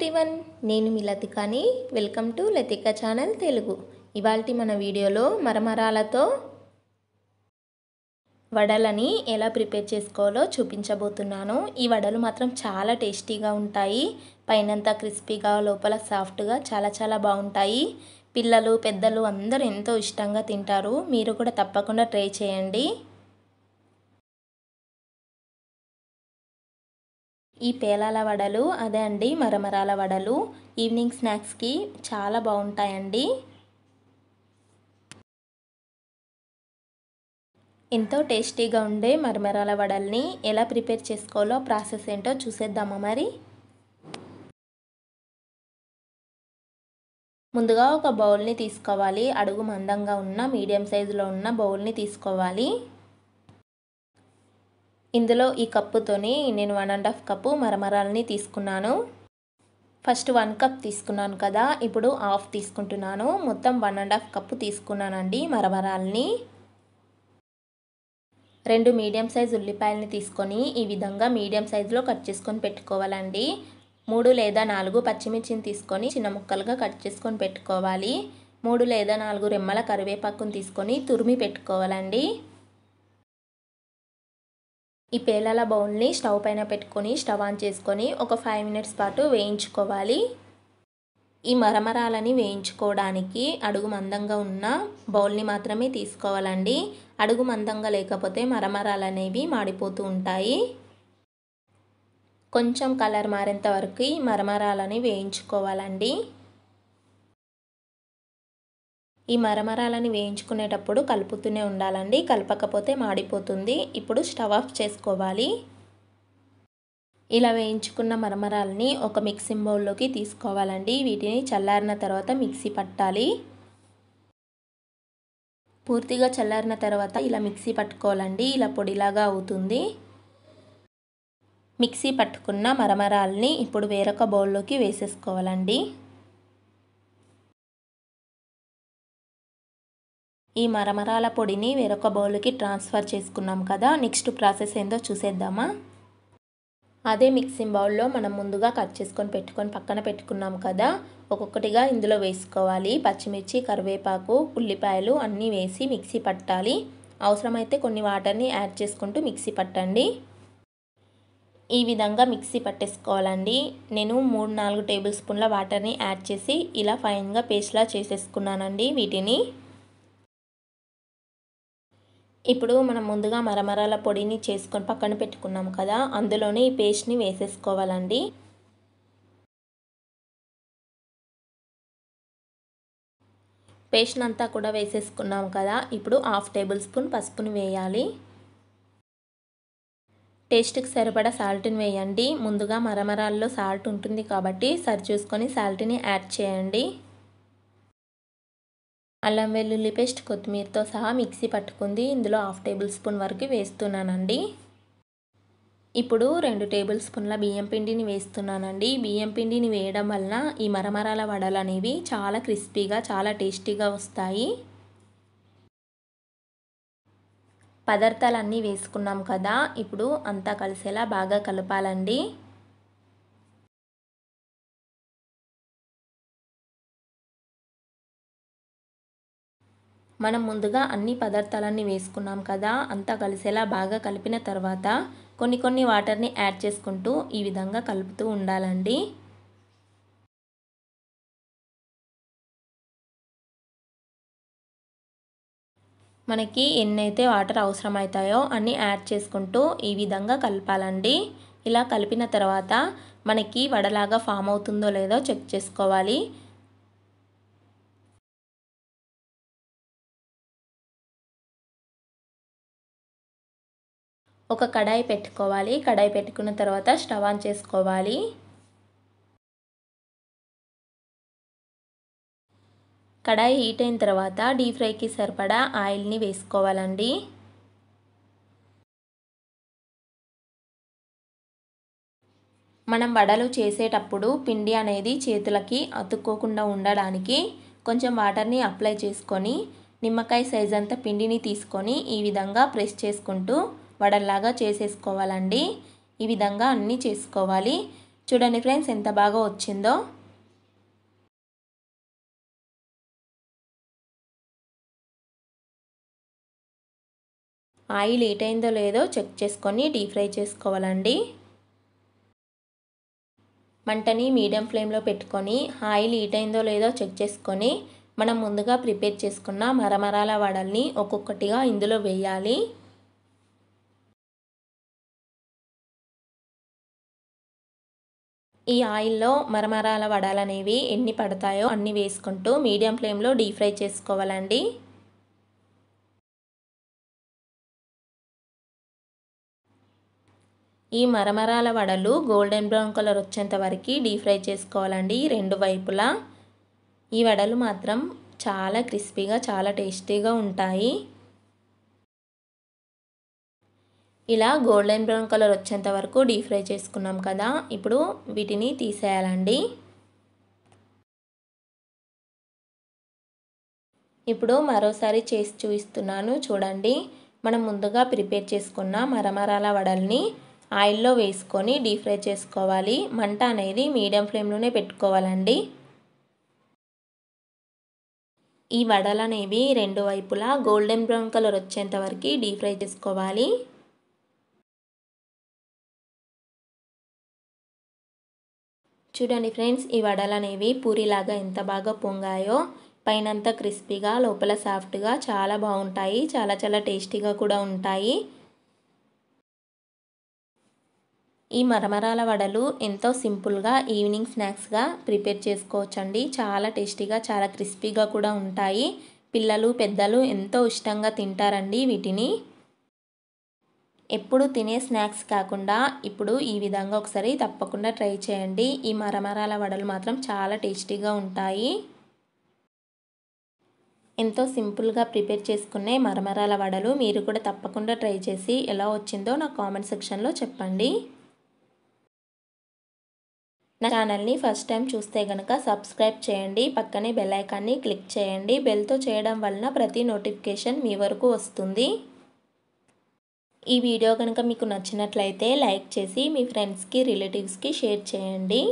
everyone నేను మీ లతికాని welcome to Latika channel Telugu ఇవాళ మన వీడియోలో మరమరాలతో వడలని ఎలా ప్రిపేర్ చేసుకోవాలో చూపించబోతున్నాను ఈ వడలు మాత్రం చాలా టేస్టీగా ఉంటాయి పైనంతా క్రిస్పీగా లోపల సాఫ్ట్గా చాలా చాలా బాగుంటాయి పిల్లలు పెద్దలు అందరూ ఎంతో ఇష్టంగా తింటారు మీరు కూడా తప్పకుండా ట్రై చేయండి ఈ పేలాల వడలు అదే అండి మరమరాల వడలు ఈవినింగ్ స్నాక్స్కి చాలా బాగుంటాయండి ఎంతో టేస్టీగా ఉండే మరమరాల వడల్ని ఎలా ప్రిపేర్ చేసుకోవాలో ప్రాసెస్ ఏంటో చూసేద్దామా మరి ముందుగా ఒక బౌల్ని తీసుకోవాలి అడుగు మందంగా ఉన్న మీడియం సైజులో ఉన్న బౌల్ని తీసుకోవాలి ఇందులో ఈ కప్పుతోని నేను వన్ అండ్ హాఫ్ కప్పు మరమరాలని తీసుకున్నాను ఫస్ట్ వన్ కప్ తీసుకున్నాను కదా ఇప్పుడు హాఫ్ తీసుకుంటున్నాను మొత్తం వన్ అండ్ హాఫ్ కప్పు తీసుకున్నానండి మరమరాలని రెండు మీడియం సైజ్ ఉల్లిపాయలని తీసుకొని ఈ విధంగా మీడియం సైజులో కట్ చేసుకొని పెట్టుకోవాలండి మూడు లేదా నాలుగు పచ్చిమిర్చిని తీసుకొని చిన్న ముక్కలుగా కట్ చేసుకొని పెట్టుకోవాలి మూడు లేదా నాలుగు రెమ్మల కరివేపాకుని తీసుకొని తురిమి పెట్టుకోవాలండి ఈ పేలాల బౌల్ని స్టవ్ పైన పెట్టుకొని స్టవ్ ఆన్ చేసుకొని ఒక ఫైవ్ మినిట్స్ పాటు వేయించుకోవాలి ఈ మరమరాలని వేయించుకోవడానికి అడుగు మందంగా ఉన్న బౌల్ని మాత్రమే తీసుకోవాలండి అడుగు మందంగా లేకపోతే మరమరాలు అనేవి మాడిపోతూ ఉంటాయి కొంచెం కలర్ మారేంత వరకు ఈ మరమరాలని వేయించుకోవాలండి ఈ మరమరాలని వేయించుకునేటప్పుడు కలుపుతూనే ఉండాలండి కలపకపోతే మాడిపోతుంది ఇప్పుడు స్టవ్ ఆఫ్ చేసుకోవాలి ఇలా వేయించుకున్న మరమరాలని ఒక మిక్సింగ్ బౌల్లోకి తీసుకోవాలండి వీటిని చల్లారిన తర్వాత మిక్సీ పట్టాలి పూర్తిగా చల్లారిన తర్వాత ఇలా మిక్సీ పట్టుకోవాలండి ఇలా పొడిలాగా అవుతుంది మిక్సీ పట్టుకున్న మరమరాల్ని ఇప్పుడు వేరొక బౌల్లోకి వేసేసుకోవాలండి ఈ మరమరాల పొడిని వేరొక బౌల్కి ట్రాన్స్ఫర్ చేసుకున్నాం కదా నెక్స్ట్ ప్రాసెస్ ఏందో చూసేద్దామా అదే మిక్సింగ్ బౌల్లో మనం ముందుగా కట్ చేసుకొని పెట్టుకొని పక్కన పెట్టుకున్నాం కదా ఒక్కొక్కటిగా ఇందులో వేసుకోవాలి పచ్చిమిర్చి కరివేపాకు ఉల్లిపాయలు అన్నీ వేసి మిక్సీ పట్టాలి అవసరమైతే కొన్ని వాటర్ని యాడ్ చేసుకుంటూ మిక్సీ పట్టండి ఈ విధంగా మిక్సీ పట్టేసుకోవాలండి నేను మూడు నాలుగు టేబుల్ స్పూన్ల వాటర్ని యాడ్ చేసి ఇలా ఫైన్గా పేస్ట్లా చేసేసుకున్నానండి వీటిని ఇప్పుడు మనం ముందుగా మరమరాల పొడిని చేసుకొని పక్కన పెట్టుకున్నాం కదా అందులోనే ఈ పేస్ట్ని వేసేసుకోవాలండి పేస్ట్ని అంతా కూడా వేసేసుకున్నాం కదా ఇప్పుడు హాఫ్ టేబుల్ స్పూన్ పసుపుని వేయాలి టేస్ట్కి సరిపడా సాల్ట్ని వేయండి ముందుగా మరమరాల్లో సాల్ట్ ఉంటుంది కాబట్టి సరి చూసుకొని సాల్ట్ని యాడ్ చేయండి అల్లం వెల్లుల్లి పేస్ట్ కొత్తిమీరతో సహా మిక్సీ పట్టుకుంది ఇందులో హాఫ్ టేబుల్ స్పూన్ వరకు వేస్తున్నానండి ఇప్పుడు రెండు టేబుల్ స్పూన్ల బియ్యం పిండిని వేస్తున్నానండి బియ్యం పిండిని వేయడం వలన ఈ మరమరాల వడలు అనేవి చాలా క్రిస్పీగా చాలా టేస్టీగా వస్తాయి పదార్థాలన్నీ వేసుకున్నాం కదా ఇప్పుడు అంతా కలిసేలా బాగా కలపాలండి మనం ముందుగా అన్ని పదార్థాలన్నీ వేసుకున్నాం కదా అంతా కలిసేలా బాగా కలిపిన తర్వాత కొన్ని కొన్ని వాటర్ని యాడ్ చేసుకుంటూ ఈ విధంగా కలుపుతూ ఉండాలండి మనకి ఎన్నైతే వాటర్ అవసరమవుతాయో అన్నీ యాడ్ చేసుకుంటూ ఈ విధంగా కలపాలండి ఇలా కలిపిన తర్వాత మనకి వడలాగా ఫామ్ అవుతుందో లేదో చెక్ చేసుకోవాలి ఒక కడాయి పెట్టుకోవాలి కడాయి పెట్టుకున్న తర్వాత స్టవ్ ఆన్ చేసుకోవాలి కడాయి హీట్ అయిన తర్వాత డీప్ ఫ్రైకి సరిపడా ఆయిల్ని వేసుకోవాలండి మనం వడలు చేసేటప్పుడు పిండి అనేది చేతులకి అతుక్కోకుండా ఉండడానికి కొంచెం వాటర్ని అప్లై చేసుకొని నిమ్మకాయ సైజ్ అంత పిండిని తీసుకొని ఈ విధంగా ప్రెస్ చేసుకుంటూ వడల్లాగా చేసేసుకోవాలండి ఈ విధంగా అన్నీ చేసుకోవాలి చూడండి ఫ్రెండ్స్ ఎంత బాగా వచ్చిందో ఆయిల్ హీట్ అయిందో లేదో చెక్ చేసుకొని డీప్ ఫ్రై చేసుకోవాలండి మంటని మీడియం ఫ్లేమ్లో పెట్టుకొని ఆయిల్ హీట్ అయిందో లేదో చెక్ చేసుకొని మనం ముందుగా ప్రిపేర్ చేసుకున్న మరమరాల వడల్ని ఒక్కొక్కటిగా ఇందులో వేయాలి ఈ ఆయిల్లో మరమరాల వడలు అనేవి ఎన్ని పడతాయో అన్ని వేసుకుంటూ మీడియం ఫ్లేమ్లో డీప్ ఫ్రై చేసుకోవాలండి ఈ మరమరాల వడలు గోల్డెన్ బ్రౌన్ కలర్ వచ్చేంత వరకు డీప్ ఫ్రై చేసుకోవాలండి రెండు వైపులా ఈ వడలు మాత్రం చాలా క్రిస్పీగా చాలా టేస్టీగా ఉంటాయి ఇలా గోల్డెన్ బ్రౌన్ కలర్ వచ్చేంత వరకు డీప్ ఫ్రై చేసుకున్నాం కదా ఇప్పుడు వీటిని తీసేయాలండి ఇప్పుడు మరోసారి చేసి చూపిస్తున్నాను చూడండి మనం ముందుగా ప్రిపేర్ చేసుకున్న మరమరాల వడల్ని ఆయిల్లో వేసుకొని డీప్ ఫ్రై చేసుకోవాలి మంట అనేది మీడియం ఫ్లేమ్లోనే పెట్టుకోవాలండి ఈ వడలు అనేవి రెండు వైపులా గోల్డెన్ బ్రౌన్ కలర్ వచ్చేంత వరకు డీప్ ఫ్రై చేసుకోవాలి చూడండి ఫ్రెండ్స్ ఈ వడలు అనేవి పూరిలాగా ఎంత బాగా పొంగాయో పైనంత క్రిస్పీగా లోపల సాఫ్ట్గా చాలా బాగుంటాయి చాలా చాలా టేస్టీగా కూడా ఉంటాయి ఈ మరమరాల వడలు ఎంతో సింపుల్గా ఈవినింగ్ స్నాక్స్గా ప్రిపేర్ చేసుకోవచ్చండి చాలా టేస్టీగా చాలా క్రిస్పీగా కూడా ఉంటాయి పిల్లలు పెద్దలు ఎంతో ఇష్టంగా తింటారండి వీటిని ఎప్పుడు తినే స్నాక్స్ కాకుండా ఇప్పుడు ఈ విధంగా ఒకసారి తప్పకుండా ట్రై చేయండి ఈ మరమరాల వడలు మాత్రం చాలా టేస్టీగా ఉంటాయి ఎంతో సింపుల్గా ప్రిపేర్ చేసుకునే మరమరాల వడలు మీరు కూడా తప్పకుండా ట్రై చేసి ఎలా వచ్చిందో నా కామెంట్ సెక్షన్లో చెప్పండి నా ఛానల్ని ఫస్ట్ టైం చూస్తే కనుక సబ్స్క్రైబ్ చేయండి పక్కనే బెల్ ఐకాన్ని క్లిక్ చేయండి బెల్తో చేయడం వలన ప్రతి నోటిఫికేషన్ మీ వరకు వస్తుంది ఈ వీడియో కనుక మీకు నచ్చినట్లయితే లైక్ చేసి మీ ఫ్రెండ్స్కి రిలేటివ్స్కి షేర్ చేయండి